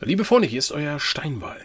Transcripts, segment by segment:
Liebe Freunde, hier ist euer Steinwall.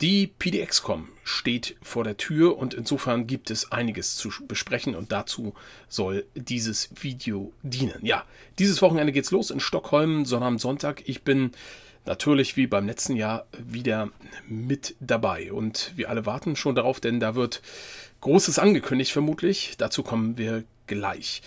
Die PDXCOM steht vor der Tür und insofern gibt es einiges zu besprechen und dazu soll dieses Video dienen. Ja, dieses Wochenende geht's los in Stockholm, Sonne am Sonntag. Ich bin natürlich wie beim letzten Jahr wieder mit dabei und wir alle warten schon darauf, denn da wird Großes angekündigt vermutlich. Dazu kommen wir gleich.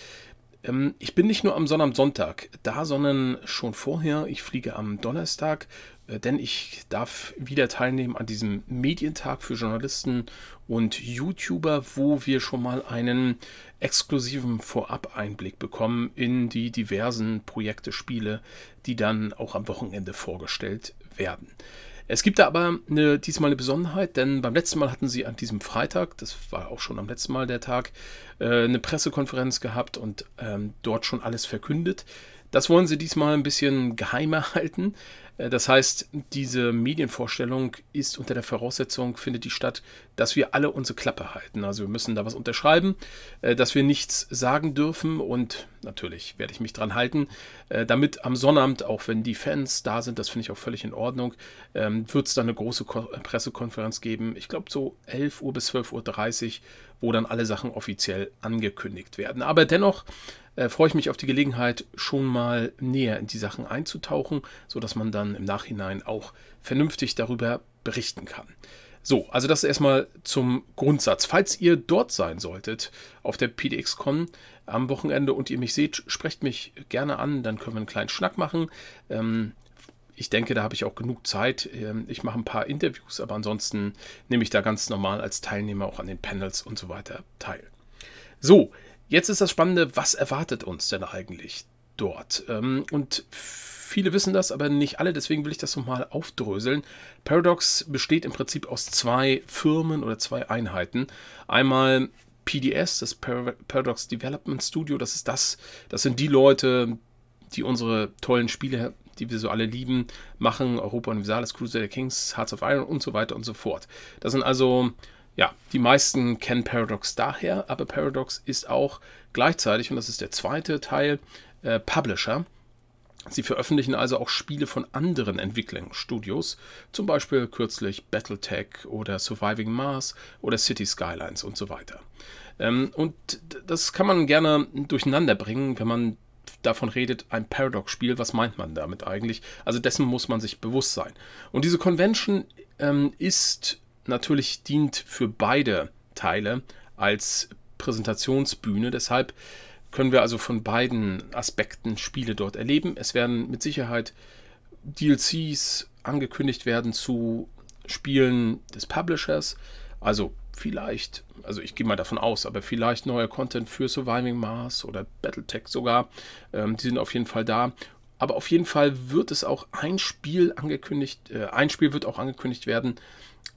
Ähm, ich bin nicht nur am, sonnabend Sonntag da, sondern schon vorher. Ich fliege am Donnerstag, äh, denn ich darf wieder teilnehmen an diesem Medientag für Journalisten und YouTuber, wo wir schon mal einen exklusiven Vorab-Einblick bekommen in die diversen Projekte, Spiele, die dann auch am Wochenende vorgestellt werden. Es gibt da aber eine, diesmal eine Besonderheit, denn beim letzten Mal hatten sie an diesem Freitag, das war auch schon am letzten Mal der Tag, äh, eine Pressekonferenz gehabt und ähm, dort schon alles verkündet. Das wollen sie diesmal ein bisschen geheimer halten. Äh, das heißt, diese Medienvorstellung ist unter der Voraussetzung, findet die statt, dass wir alle unsere Klappe halten. Also wir müssen da was unterschreiben, äh, dass wir nichts sagen dürfen und natürlich werde ich mich dran halten, äh, damit am Sonnabend, auch wenn die Fans da sind, das finde ich auch völlig in Ordnung, ähm, wird es dann eine große Pressekonferenz geben. Ich glaube so 11 Uhr bis 12.30 Uhr, wo dann alle Sachen offiziell angekündigt werden. Aber dennoch äh, freue ich mich auf die Gelegenheit, schon mal näher in die Sachen einzutauchen, sodass man dann im Nachhinein auch vernünftig darüber berichten kann. So, also das erstmal zum Grundsatz. Falls ihr dort sein solltet, auf der PDXCon am Wochenende und ihr mich seht, sprecht mich gerne an, dann können wir einen kleinen Schnack machen. Ähm, ich denke, da habe ich auch genug Zeit. Ähm, ich mache ein paar Interviews, aber ansonsten nehme ich da ganz normal als Teilnehmer auch an den Panels und so weiter teil. So, Jetzt ist das Spannende, was erwartet uns denn eigentlich dort? Ähm, und viele wissen das, aber nicht alle, deswegen will ich das nochmal aufdröseln. Paradox besteht im Prinzip aus zwei Firmen oder zwei Einheiten. Einmal PDS, das Paradox Development Studio, das ist das, das sind die Leute, die unsere tollen Spiele, die wir so alle lieben, machen. Europa Universalis, Crusader Kings, Hearts of Iron und so weiter und so fort. Das sind also ja, die meisten kennen Paradox daher, aber Paradox ist auch gleichzeitig, und das ist der zweite Teil, äh, Publisher. Sie veröffentlichen also auch Spiele von anderen Entwicklungsstudios, zum Beispiel kürzlich Battletech oder Surviving Mars oder City Skylines und so weiter. Ähm, und das kann man gerne durcheinander bringen, wenn man davon redet, ein Paradox-Spiel, was meint man damit eigentlich? Also dessen muss man sich bewusst sein. Und diese Convention ähm, ist natürlich dient für beide Teile als Präsentationsbühne. Deshalb können wir also von beiden Aspekten Spiele dort erleben. Es werden mit Sicherheit DLCs angekündigt werden zu Spielen des Publishers. Also vielleicht, also ich gehe mal davon aus, aber vielleicht neuer Content für Surviving Mars oder Battletech sogar. Ähm, die sind auf jeden Fall da. Aber auf jeden Fall wird es auch ein Spiel angekündigt, äh, ein Spiel wird auch angekündigt werden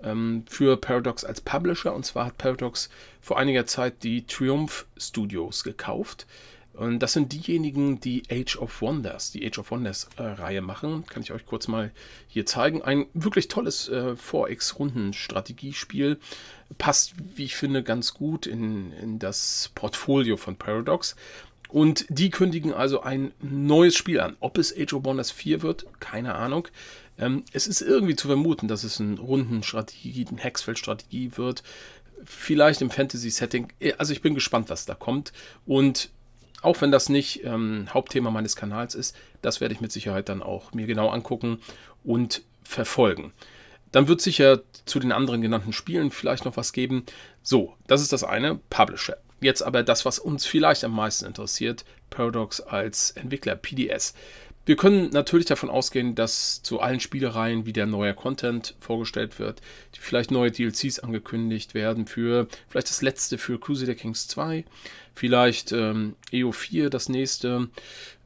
ähm, für Paradox als Publisher. Und zwar hat Paradox vor einiger Zeit die Triumph Studios gekauft. Und das sind diejenigen, die Age of Wonders, die Age of Wonders-Reihe äh, machen. Kann ich euch kurz mal hier zeigen. Ein wirklich tolles äh, 4X-Runden-Strategiespiel. Passt, wie ich finde, ganz gut in, in das Portfolio von Paradox. Und die kündigen also ein neues Spiel an. Ob es Age of Wonders 4 wird, keine Ahnung. Ähm, es ist irgendwie zu vermuten, dass es ein Rundenstrategie, ein Hexfeld-Strategie wird. Vielleicht im Fantasy-Setting. Äh, also ich bin gespannt, was da kommt. Und auch wenn das nicht ähm, Hauptthema meines Kanals ist, das werde ich mit Sicherheit dann auch mir genau angucken und verfolgen. Dann wird sicher zu den anderen genannten Spielen vielleicht noch was geben. So, das ist das eine, Publisher. Jetzt aber das, was uns vielleicht am meisten interessiert, Paradox als Entwickler, PDS. Wir können natürlich davon ausgehen, dass zu allen Spielereien wieder neuer Content vorgestellt wird, vielleicht neue DLCs angekündigt werden für vielleicht das letzte für Crusader Kings 2, vielleicht ähm, EO4 das nächste,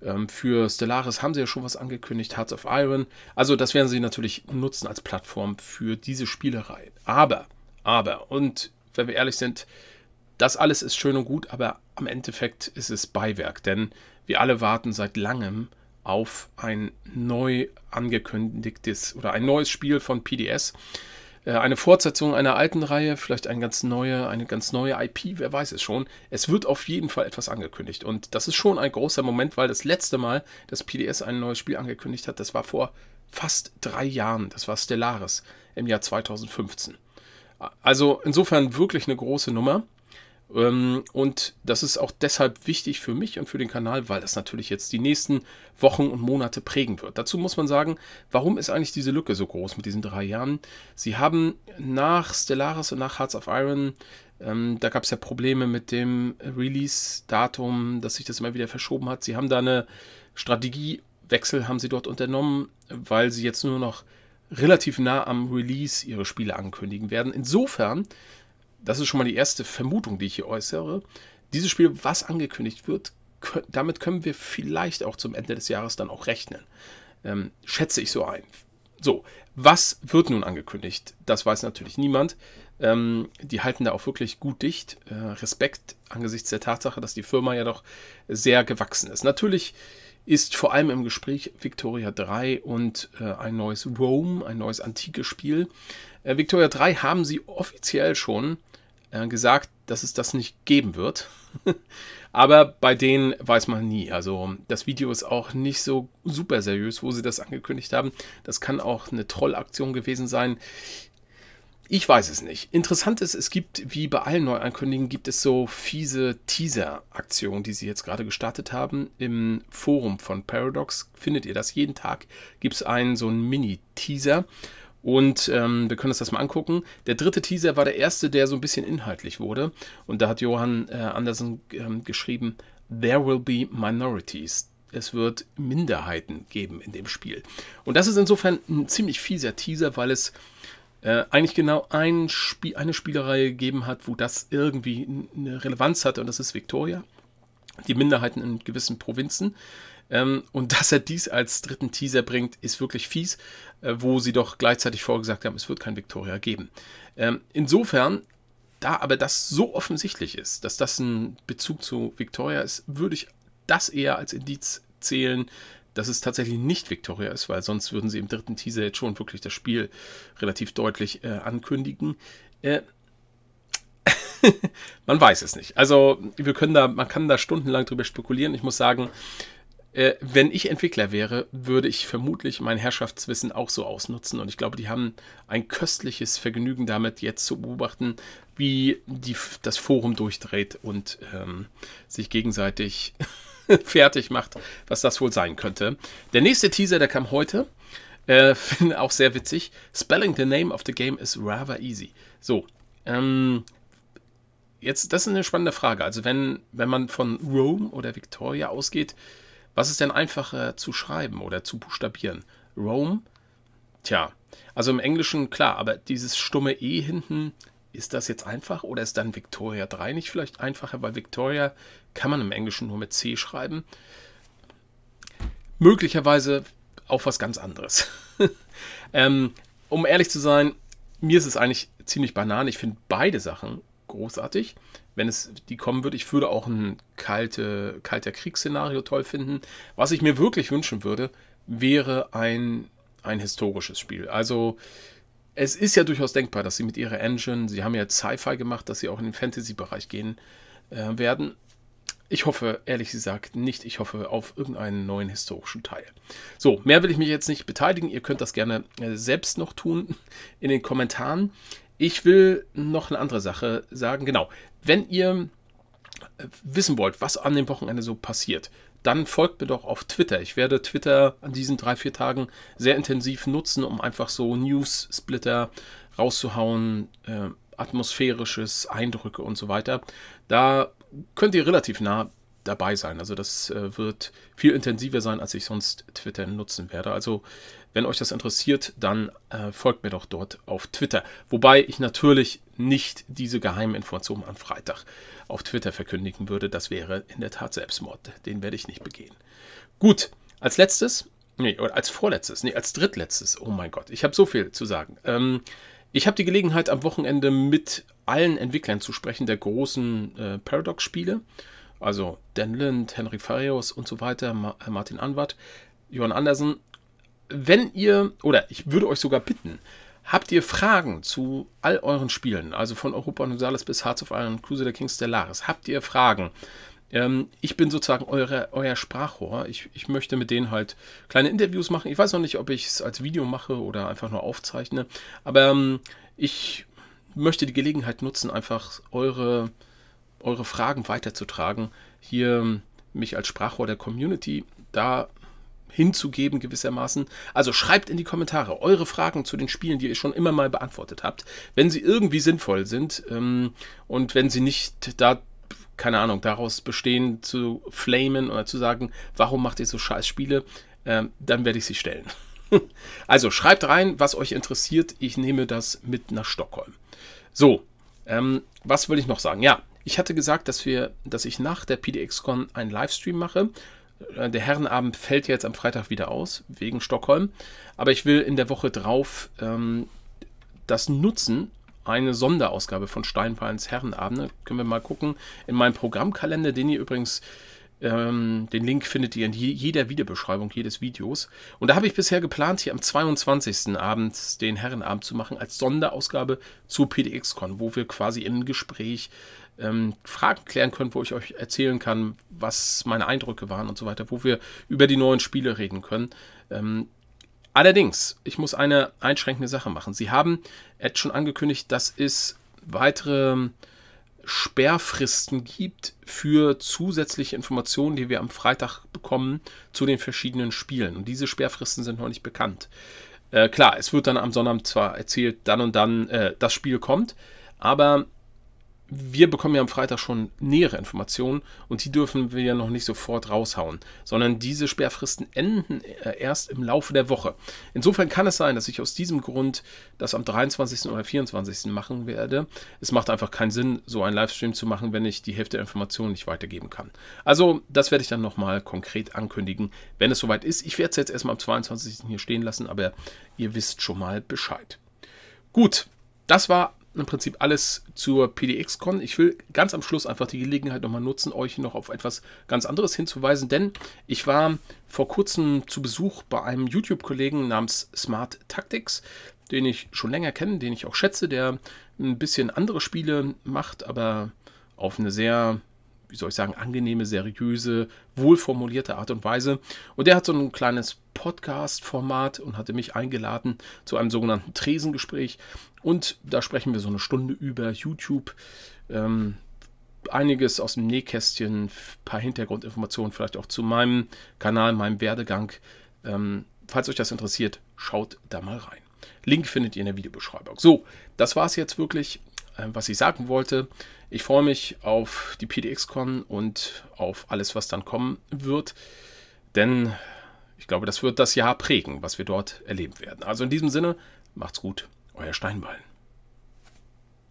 ähm, für Stellaris haben sie ja schon was angekündigt, Hearts of Iron. Also das werden sie natürlich nutzen als Plattform für diese Spielereien. Aber, aber, und wenn wir ehrlich sind, das alles ist schön und gut, aber am Endeffekt ist es Beiwerk, denn wir alle warten seit langem auf ein neu angekündigtes oder ein neues Spiel von PDS. Äh, eine Fortsetzung einer alten Reihe, vielleicht eine ganz neue, eine ganz neue IP, wer weiß es schon. Es wird auf jeden Fall etwas angekündigt. Und das ist schon ein großer Moment, weil das letzte Mal, dass PDS ein neues Spiel angekündigt hat, das war vor fast drei Jahren. Das war Stellaris im Jahr 2015. Also insofern wirklich eine große Nummer. Ähm, und das ist auch deshalb wichtig für mich und für den Kanal, weil das natürlich jetzt die nächsten Wochen und Monate prägen wird. Dazu muss man sagen, warum ist eigentlich diese Lücke so groß mit diesen drei Jahren? Sie haben nach Stellaris und nach Hearts of Iron, ähm, da gab es ja Probleme mit dem Release-Datum, dass sich das immer wieder verschoben hat. Sie haben da eine Strategiewechsel, haben sie dort unternommen, weil sie jetzt nur noch relativ nah am Release ihre Spiele ankündigen werden. Insofern das ist schon mal die erste Vermutung, die ich hier äußere. Dieses Spiel, was angekündigt wird, damit können wir vielleicht auch zum Ende des Jahres dann auch rechnen. Ähm, schätze ich so ein. So, was wird nun angekündigt? Das weiß natürlich niemand. Ähm, die halten da auch wirklich gut dicht. Äh, Respekt angesichts der Tatsache, dass die Firma ja doch sehr gewachsen ist. Natürlich ist vor allem im Gespräch Victoria 3 und äh, ein neues Rome, ein neues antikes Spiel. Äh, Victoria 3 haben sie offiziell schon äh, gesagt, dass es das nicht geben wird. Aber bei denen weiß man nie. Also das Video ist auch nicht so super seriös, wo sie das angekündigt haben. Das kann auch eine Trollaktion gewesen sein. Ich weiß es nicht. Interessant ist, es gibt, wie bei allen Neuankündigungen, gibt es so fiese Teaser-Aktionen, die sie jetzt gerade gestartet haben. Im Forum von Paradox findet ihr das jeden Tag. Gibt es einen so einen Mini-Teaser. Und ähm, wir können uns das mal angucken. Der dritte Teaser war der erste, der so ein bisschen inhaltlich wurde. Und da hat Johann äh, Andersen ähm, geschrieben, There will be minorities. Es wird Minderheiten geben in dem Spiel. Und das ist insofern ein ziemlich fieser Teaser, weil es äh, eigentlich genau ein Spiel, eine Spielerei gegeben hat, wo das irgendwie eine Relevanz hatte. Und das ist Victoria. Die Minderheiten in gewissen Provinzen. Ähm, und dass er dies als dritten Teaser bringt, ist wirklich fies, äh, wo sie doch gleichzeitig vorgesagt haben, es wird kein Victoria geben. Ähm, insofern, da aber das so offensichtlich ist, dass das ein Bezug zu Victoria ist, würde ich das eher als Indiz zählen, dass es tatsächlich nicht Victoria ist, weil sonst würden sie im dritten Teaser jetzt schon wirklich das Spiel relativ deutlich äh, ankündigen. Äh, man weiß es nicht. Also wir können da, man kann da stundenlang drüber spekulieren. Ich muss sagen, äh, wenn ich Entwickler wäre, würde ich vermutlich mein Herrschaftswissen auch so ausnutzen. Und ich glaube, die haben ein köstliches Vergnügen damit, jetzt zu beobachten, wie die, das Forum durchdreht und ähm, sich gegenseitig fertig macht, was das wohl sein könnte. Der nächste Teaser, der kam heute. Äh, Finde auch sehr witzig. Spelling the name of the game is rather easy. So, ähm, jetzt, das ist eine spannende Frage. Also, wenn, wenn man von Rome oder Victoria ausgeht, was ist denn einfacher zu schreiben oder zu buchstabieren? Rome? Tja, also im Englischen klar, aber dieses stumme E hinten, ist das jetzt einfach oder ist dann Victoria 3 nicht vielleicht einfacher, weil Victoria kann man im Englischen nur mit C schreiben? Möglicherweise auch was ganz anderes. ähm, um ehrlich zu sein, mir ist es eigentlich ziemlich banan. Ich finde beide Sachen großartig. Wenn es die kommen würde. ich würde auch ein kalte, kalter Kriegsszenario toll finden. Was ich mir wirklich wünschen würde, wäre ein, ein historisches Spiel. Also es ist ja durchaus denkbar, dass sie mit ihrer Engine, sie haben ja Sci-Fi gemacht, dass sie auch in den Fantasy-Bereich gehen äh, werden. Ich hoffe, ehrlich gesagt, nicht. Ich hoffe auf irgendeinen neuen historischen Teil. So, mehr will ich mich jetzt nicht beteiligen. Ihr könnt das gerne äh, selbst noch tun in den Kommentaren. Ich will noch eine andere Sache sagen. Genau, wenn ihr äh, wissen wollt, was an dem Wochenende so passiert, dann folgt mir doch auf Twitter. Ich werde Twitter an diesen drei, vier Tagen sehr intensiv nutzen, um einfach so News-Splitter rauszuhauen, äh, atmosphärisches Eindrücke und so weiter. Da könnt ihr relativ nah dabei sein. Also das äh, wird viel intensiver sein, als ich sonst Twitter nutzen werde. Also wenn euch das interessiert, dann äh, folgt mir doch dort auf Twitter. Wobei ich natürlich nicht diese geheimen Informationen am Freitag auf Twitter verkündigen würde. Das wäre in der Tat Selbstmord. Den werde ich nicht begehen. Gut, als letztes, nee, oder als vorletztes, nee, als drittletztes. Oh mein Gott, ich habe so viel zu sagen. Ähm, ich habe die Gelegenheit, am Wochenende mit allen Entwicklern zu sprechen der großen äh, Paradox-Spiele. Also Dan Lind, Henry Farios und so weiter, Ma äh, Martin Anwart, Johann Andersen. Wenn ihr, oder ich würde euch sogar bitten, habt ihr Fragen zu all euren Spielen, also von Europa Universalis bis Hearts of Iron, Crusader Kings Stellaris, habt ihr Fragen? Ähm, ich bin sozusagen eure, euer Sprachrohr. Ich, ich möchte mit denen halt kleine Interviews machen. Ich weiß noch nicht, ob ich es als Video mache oder einfach nur aufzeichne, aber ähm, ich möchte die Gelegenheit nutzen, einfach eure eure Fragen weiterzutragen, hier ähm, mich als Sprachrohr der Community da hinzugeben gewissermaßen. Also schreibt in die Kommentare eure Fragen zu den Spielen, die ihr schon immer mal beantwortet habt, wenn sie irgendwie sinnvoll sind ähm, und wenn sie nicht da, keine Ahnung, daraus bestehen zu flamen oder zu sagen, warum macht ihr so scheiß Spiele, ähm, dann werde ich sie stellen. also schreibt rein, was euch interessiert. Ich nehme das mit nach Stockholm. So, ähm, was will ich noch sagen? Ja, ich hatte gesagt, dass wir, dass ich nach der PDXCon einen Livestream mache. Äh, der Herrenabend fällt jetzt am Freitag wieder aus, wegen Stockholm. Aber ich will in der Woche drauf ähm, das nutzen, eine Sonderausgabe von Steinbeins Herrenabende. Können wir mal gucken. In meinem Programmkalender, den ihr übrigens ähm, den Link findet ihr in jeder Videobeschreibung jedes Videos. Und da habe ich bisher geplant, hier am 22. Abend den Herrenabend zu machen als Sonderausgabe zu PDXCon, wo wir quasi im Gespräch ähm, Fragen klären können, wo ich euch erzählen kann, was meine Eindrücke waren und so weiter, wo wir über die neuen Spiele reden können. Ähm, allerdings, ich muss eine einschränkende Sache machen. Sie haben Ed schon angekündigt, dass es weitere Sperrfristen gibt für zusätzliche Informationen, die wir am Freitag bekommen zu den verschiedenen Spielen. Und diese Sperrfristen sind noch nicht bekannt. Äh, klar, es wird dann am Sonnabend zwar erzählt, dann und dann äh, das Spiel kommt, aber wir bekommen ja am Freitag schon nähere Informationen und die dürfen wir ja noch nicht sofort raushauen, sondern diese Sperrfristen enden äh, erst im Laufe der Woche. Insofern kann es sein, dass ich aus diesem Grund das am 23. oder 24. machen werde. Es macht einfach keinen Sinn, so einen Livestream zu machen, wenn ich die Hälfte der Informationen nicht weitergeben kann. Also, das werde ich dann nochmal konkret ankündigen, wenn es soweit ist. Ich werde es jetzt erstmal am 22. hier stehen lassen, aber ihr wisst schon mal Bescheid. Gut, das war im Prinzip alles zur PDX-Con. Ich will ganz am Schluss einfach die Gelegenheit nochmal nutzen, euch noch auf etwas ganz anderes hinzuweisen, denn ich war vor kurzem zu Besuch bei einem YouTube-Kollegen namens Smart Tactics, den ich schon länger kenne, den ich auch schätze, der ein bisschen andere Spiele macht, aber auf eine sehr wie soll ich sagen, angenehme, seriöse, wohlformulierte Art und Weise. Und der hat so ein kleines Podcast-Format und hatte mich eingeladen zu einem sogenannten Tresengespräch. Und da sprechen wir so eine Stunde über YouTube. Ähm, einiges aus dem Nähkästchen, ein paar Hintergrundinformationen vielleicht auch zu meinem Kanal, meinem Werdegang. Ähm, falls euch das interessiert, schaut da mal rein. Link findet ihr in der Videobeschreibung. So, das war es jetzt wirklich, äh, was ich sagen wollte. Ich freue mich auf die PDX-Con und auf alles, was dann kommen wird, denn ich glaube, das wird das Jahr prägen, was wir dort erleben werden. Also in diesem Sinne, macht's gut, euer Steinballen.